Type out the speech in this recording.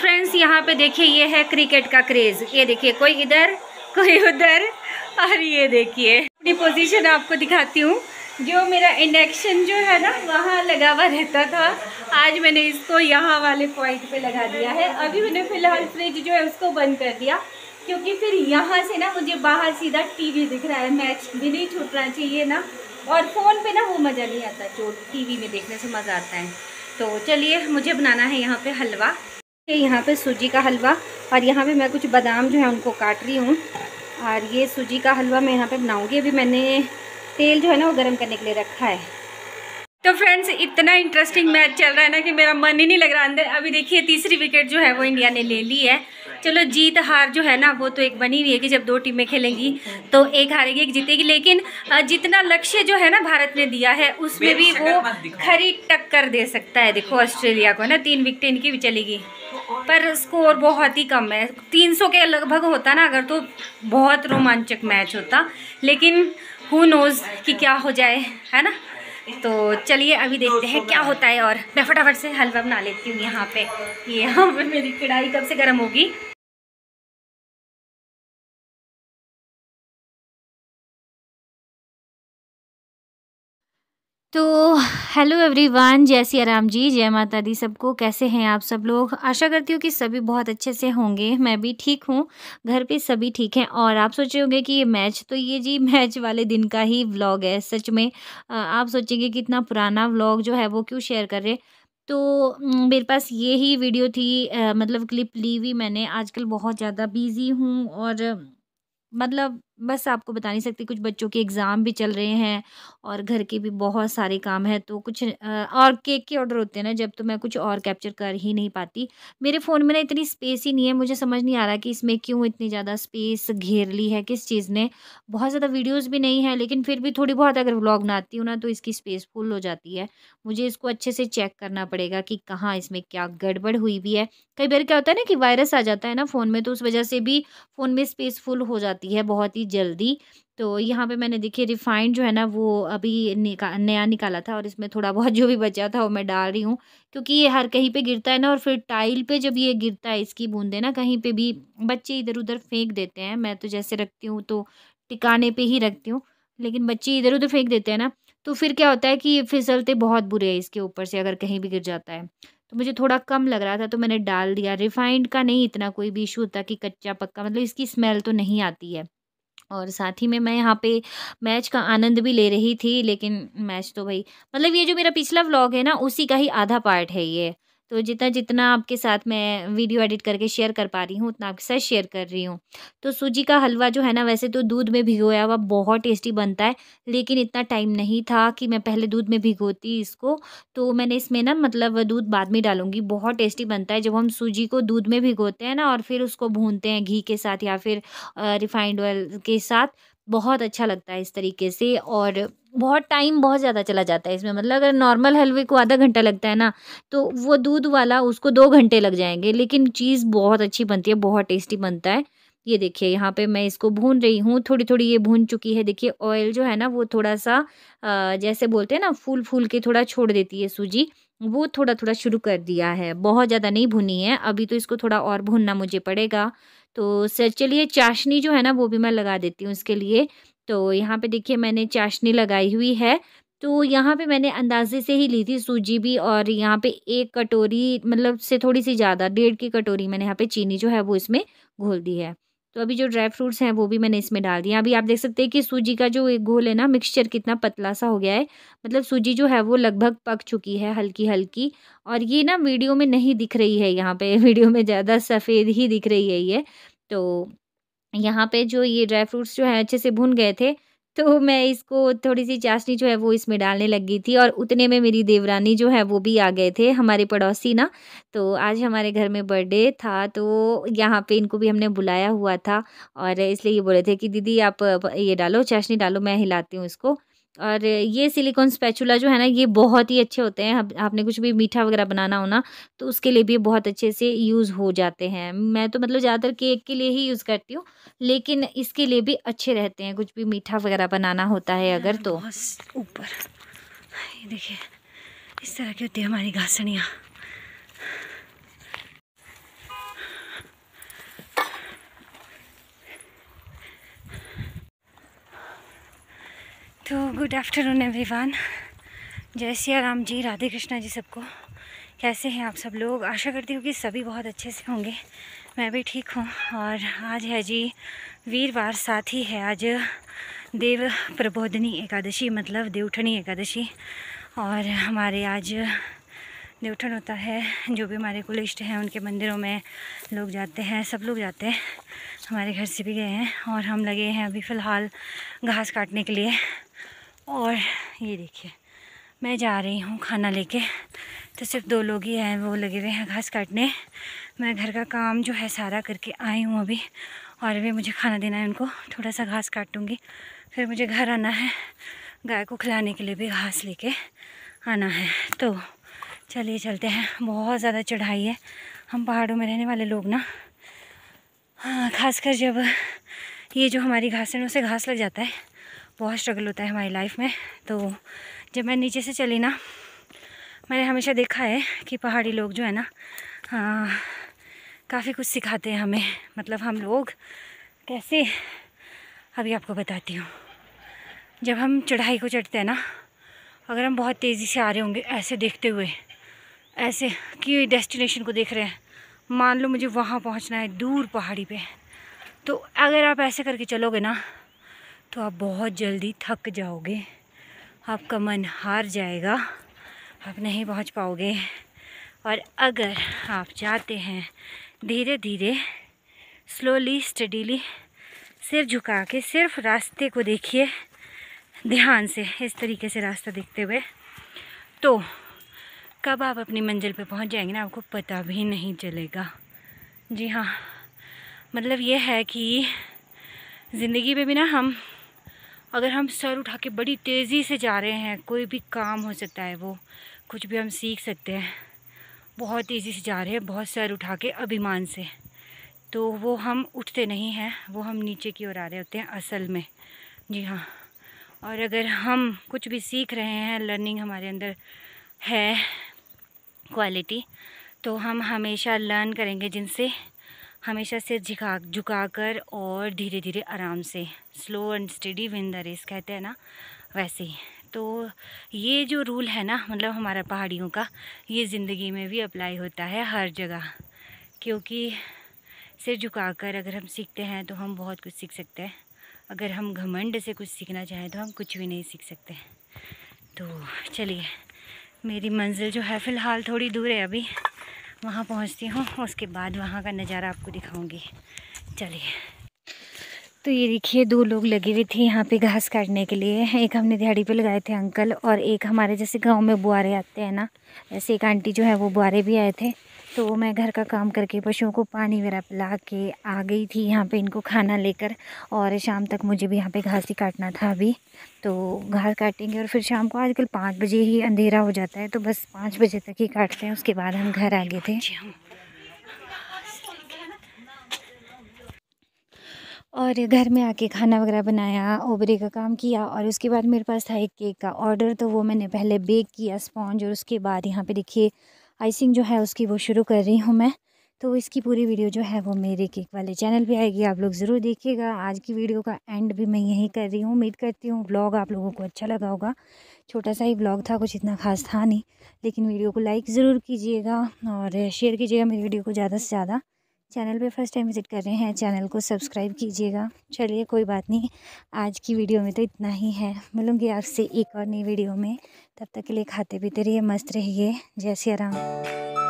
friends यहाँ पे देखिए ये है क्रिकेट का क्रेज़ ये देखिए कोई इधर कोई उधर और ये देखिए अपनी पोजीशन आपको दिखाती हूँ जो मेरा इंडक्शन जो है ना वहाँ लगा हुआ रहता था आज मैंने इसको यहाँ वाले पॉइंट पे लगा दिया है अभी मैंने फ़िलहाल फ्रिज जो है उसको बंद कर दिया क्योंकि फिर यहाँ से ना मुझे बाहर सीधा टीवी दिख रहा है मैच भी नहीं छूटना चाहिए ना और फ़ोन पे ना वो मज़ा नहीं आता जो टीवी में देखने से मज़ा आता है तो चलिए मुझे बनाना है यहाँ पे हलवा यहाँ पे सूजी का हलवा और यहाँ पे मैं कुछ बादाम जो है उनको काट रही हूँ और ये सूजी का हलवा मैं यहाँ पे बनाऊँगी अभी मैंने तेल जो है ना वो गर्म करने के लिए रखा है तो फ्रेंड्स इतना इंटरेस्टिंग मैच चल रहा है ना कि मेरा मन ही नहीं लग रहा अंदर अभी देखिए तीसरी विकेट जो है वो इंडिया ने ले ली है चलो जीत हार जो है ना वो तो एक बनी हुई है कि जब दो टीमें खेलेंगी तो एक हारेगी एक जीतेगी लेकिन जितना लक्ष्य जो है ना भारत ने दिया है उसमें भी वो खरी टक्कर दे सकता है देखो ऑस्ट्रेलिया को ना तीन विकेट इनकी भी चलेगी पर स्कोर बहुत ही कम है 300 के लगभग होता ना अगर तो बहुत रोमांचक मैच होता लेकिन हु नोज़ कि क्या हो जाए है ना तो चलिए अभी देखते हैं क्या होता है और मैं फटाफट से हलवा बना लेती हूँ यहाँ पे ये यहाँ पे मेरी कढ़ाई कब से गर्म होगी हेलो एवरीवन जय सिया राम जी जय माता दी सबको कैसे हैं आप सब लोग आशा करती हूँ कि सभी बहुत अच्छे से होंगे मैं भी ठीक हूँ घर पे सभी ठीक हैं और आप सोचे होंगे कि ये मैच तो ये जी मैच वाले दिन का ही व्लॉग है सच में आप सोचेंगे कि इतना पुराना व्लॉग जो है वो क्यों शेयर कर रहे तो मेरे पास ये ही वीडियो थी मतलब क्लिप ली हुई मैंने आजकल बहुत ज़्यादा बिज़ी हूँ और मतलब बस आपको बता नहीं सकती कुछ बच्चों के एग्ज़ाम भी चल रहे हैं और घर के भी बहुत सारे काम हैं तो कुछ और केक के ऑर्डर होते हैं ना जब तो मैं कुछ और कैप्चर कर ही नहीं पाती मेरे फ़ोन में ना इतनी स्पेस ही नहीं है मुझे समझ नहीं आ रहा कि इसमें क्यों इतनी ज़्यादा स्पेस घेर ली है किस चीज़ ने बहुत ज़्यादा वीडियोज़ भी नहीं है लेकिन फिर भी थोड़ी बहुत अगर व्लॉग बनाती हूँ ना तो इसकी स्पेस फुल हो जाती है मुझे इसको अच्छे से चेक करना पड़ेगा कि कहाँ इसमें क्या गड़बड़ हुई भी है कई बार क्या होता है ना कि वायरस आ जाता है ना फ़ोन में तो उस वजह से भी फ़ोन में स्पेस फुल हो जाती है बहुत ही जल्दी तो यहाँ पे मैंने देखिए रिफ़ाइंड जो है ना वो अभी निका नया निकाला था और इसमें थोड़ा बहुत जो भी बचा था वो मैं डाल रही हूँ क्योंकि ये हर कहीं पे गिरता है ना और फिर टाइल पे जब ये गिरता है इसकी बूंदें ना कहीं पे भी बच्चे इधर उधर फेंक देते हैं मैं तो जैसे रखती हूँ तो टिकाने पर ही रखती हूँ लेकिन बच्चे इधर उधर फेंक देते हैं ना तो फिर क्या होता है कि ये फिसलते बहुत बुरे हैं इसके ऊपर से अगर कहीं भी गिर जाता है तो मुझे थोड़ा कम लग रहा था तो मैंने डाल दिया रिफ़ाइंड का नहीं इतना कोई भी इशू होता कि कच्चा पक्का मतलब इसकी स्मेल तो नहीं आती है और साथ ही में मैं यहाँ पे मैच का आनंद भी ले रही थी लेकिन मैच तो भाई मतलब ये जो मेरा पिछला व्लॉग है ना उसी का ही आधा पार्ट है ये तो जितना जितना आपके साथ मैं वीडियो एडिट करके शेयर कर पा रही हूँ उतना आपके साथ शेयर कर रही हूँ तो सूजी का हलवा जो है ना वैसे तो दूध में भिगोया हुआ बहुत टेस्टी बनता है लेकिन इतना टाइम नहीं था कि मैं पहले दूध में भिगोती इसको तो मैंने इसमें ना मतलब दूध बाद में डालूंगी बहुत टेस्टी बनता है जब हम सूजी को दूध में भिगोते हैं ना और फिर उसको भूनते हैं घी के साथ या फिर रिफाइंड ऑयल के साथ बहुत अच्छा लगता है इस तरीके से और बहुत टाइम बहुत ज़्यादा चला जाता है इसमें मतलब अगर नॉर्मल हलवे को आधा घंटा लगता है ना तो वो दूध वाला उसको दो घंटे लग जाएंगे लेकिन चीज़ बहुत अच्छी बनती है बहुत टेस्टी बनता है ये देखिए यहाँ पे मैं इसको भून रही हूँ थोड़ी थोड़ी ये भून चुकी है देखिए ऑयल जो है ना वो थोड़ा सा जैसे बोलते हैं ना फूल फूल के थोड़ा छोड़ देती है सूजी वो थोड़ा थोड़ा शुरू कर दिया है बहुत ज़्यादा नहीं भुनी है अभी तो इसको थोड़ा और भुनना मुझे पड़ेगा तो सर चलिए चाशनी जो है ना वो भी मैं लगा देती हूँ इसके लिए तो यहाँ पे देखिए मैंने चाशनी लगाई हुई है तो यहाँ पे मैंने अंदाजे से ही ली थी सूजी भी और यहाँ पे एक कटोरी मतलब से थोड़ी सी ज़्यादा डेढ़ की कटोरी मैंने यहाँ पे चीनी जो है वो इसमें घोल दी है तो अभी जो ड्राई फ्रूट्स हैं वो भी मैंने इसमें डाल दिया अभी आप देख सकते हैं कि सूजी का जो एक घोल है ना मिक्सचर कितना पतला सा हो गया है मतलब सूजी जो है वो लगभग पक चुकी है हल्की हल्की और ये ना वीडियो में नहीं दिख रही है यहाँ पे वीडियो में ज़्यादा सफ़ेद ही दिख रही है ये तो यहाँ पे जो ये ड्राई फ्रूट्स जो है अच्छे से भुन गए थे तो मैं इसको थोड़ी सी चाशनी जो है वो इसमें डालने लग गई थी और उतने में मेरी देवरानी जो है वो भी आ गए थे हमारे पड़ोसी ना तो आज हमारे घर में बर्थडे था तो यहाँ पे इनको भी हमने बुलाया हुआ था और इसलिए ये बोले थे कि दीदी आप ये डालो चाशनी डालो मैं हिलाती हूँ इसको और ये सिलिकॉन स्पैचुला जो है ना ये बहुत ही अच्छे होते हैं आपने कुछ भी मीठा वगैरह बनाना हो ना तो उसके लिए भी बहुत अच्छे से यूज़ हो जाते हैं मैं तो मतलब ज़्यादातर केक के लिए ही यूज़ करती हूँ लेकिन इसके लिए भी अच्छे रहते हैं कुछ भी मीठा वगैरह बनाना होता है अगर तो ऊपर देखिए इस तरह की होती है हमारी घासणियाँ तो गुड आफ्टरनून एवरीवन जय सिया राम जी राधे कृष्णा जी सबको कैसे हैं आप सब लोग आशा करती हूँ कि सभी बहुत अच्छे से होंगे मैं भी ठीक हूँ और आज है जी वीरवार साथ ही है आज देव प्रबोधनी एकादशी मतलब देवठनी एकादशी और हमारे आज देवठन होता है जो भी हमारे कुलिष्ट हैं उनके मंदिरों में लोग जाते हैं सब लोग जाते हैं हमारे घर से भी गए हैं और हम लगे हैं अभी फ़िलहाल घास काटने के लिए और ये देखिए मैं जा रही हूँ खाना लेके तो सिर्फ दो लोग ही हैं वो लगे हुए हैं घास काटने मैं घर का काम जो है सारा करके आई हूँ अभी और अभी मुझे खाना देना है उनको थोड़ा सा घास काटूँगी फिर मुझे घर आना है गाय को खिलाने के लिए भी घास लेके आना है तो चलिए चलते हैं बहुत ज़्यादा चढ़ाई है हम पहाड़ों में रहने वाले लोग ना हाँ खासकर जब ये जो हमारी घास है उसे घास लग जाता है बहुत स्ट्रगल होता है हमारी लाइफ में तो जब मैं नीचे से चली ना मैंने हमेशा देखा है कि पहाड़ी लोग जो है ना हाँ, काफ़ी कुछ सिखाते हैं हमें मतलब हम लोग कैसे अभी आपको बताती हूँ जब हम चढ़ाई को चढ़ते हैं ना अगर हम बहुत तेज़ी से आ रहे होंगे ऐसे देखते हुए ऐसे कि डेस्टिनेशन को देख रहे हैं मान लो मुझे वहाँ पहुँचना है दूर पहाड़ी पे तो अगर आप ऐसे करके चलोगे ना तो आप बहुत जल्दी थक जाओगे आपका मन हार जाएगा आप नहीं पहुंच पाओगे और अगर आप चाहते हैं धीरे धीरे स्लोली स्टडीली सिर झुका के सिर्फ रास्ते को देखिए ध्यान से इस तरीके से रास्ता देखते हुए तो कब आप अपनी मंजिल पे पहुंच जाएंगे ना आपको पता भी नहीं चलेगा जी हाँ मतलब ये है कि ज़िंदगी में भी ना हम अगर हम सर उठा के बड़ी तेज़ी से जा रहे हैं कोई भी काम हो सकता है वो कुछ भी हम सीख सकते हैं बहुत तेज़ी से जा रहे हैं बहुत सर उठा के अभिमान से तो वो हम उठते नहीं हैं वो हम नीचे की ओर आ रहे होते हैं असल में जी हाँ और अगर हम कुछ भी सीख रहे हैं लर्निंग हमारे अंदर है क्वालिटी तो हम हमेशा लर्न करेंगे जिनसे हमेशा सिर झुका झुका कर और धीरे धीरे आराम से slow and steady win the race कहते हैं ना वैसे ही तो ये जो रूल है ना मतलब हमारा पहाड़ियों का ये ज़िंदगी में भी अप्लाई होता है हर जगह क्योंकि सिर झुकाकर अगर हम सीखते हैं तो हम बहुत कुछ सीख सकते हैं अगर हम घमंड से कुछ सीखना चाहें तो हम कुछ भी नहीं सीख सकते तो चलिए मेरी मंजिल जो है फ़िलहाल थोड़ी दूर है अभी वहाँ पहुँचती हूँ उसके बाद वहाँ का नज़ारा आपको दिखाऊँगी चलिए तो ये देखिए दो लोग लगे हुए थे यहाँ पे घास काटने के लिए एक हमने दिहाड़ी पे लगाए थे अंकल और एक हमारे जैसे गांव में बुआरे आते हैं ना ऐसे एक आंटी जो है वो बुआरे भी आए थे तो मैं घर का काम करके पशुओं को पानी वगैरह पिला के आ गई थी यहाँ पे इनको खाना लेकर और शाम तक मुझे भी यहाँ पे घास ही काटना था अभी तो घास काटेंगे और फिर शाम को आजकल पाँच बजे ही अंधेरा हो जाता है तो बस पाँच बजे तक ही काटते हैं उसके बाद हम घर आ गए थे और घर में आके खाना वगैरह बनाया ओबरे का काम किया और उसके बाद मेरे पास था एक केक का ऑर्डर तो वो मैंने पहले बेक किया स्पॉन्ज और उसके बाद यहाँ पे देखिए आइसिंग जो है उसकी वो शुरू कर रही हूँ मैं तो इसकी पूरी वीडियो जो है वो मेरे केक वाले चैनल पे आएगी आप लोग ज़रूर देखिएगा आज की वीडियो का एंड भी मैं यहीं कर रही हूँ उम्मीद करती हूँ ब्लॉग आप लोगों को अच्छा लगा होगा छोटा सा ही ब्लॉग था कुछ इतना खास था नहीं लेकिन वीडियो को लाइक ज़रूर कीजिएगा और शेयर कीजिएगा मेरी वीडियो को ज़्यादा से ज़्यादा चैनल पे फर्स्ट टाइम विज़िट कर रहे हैं चैनल को सब्सक्राइब कीजिएगा चलिए कोई बात नहीं आज की वीडियो में तो इतना ही है मिलूँगी आपसे एक और नई वीडियो में तब तक के लिए खाते पीते रहिए मस्त रहिए जय सिया राम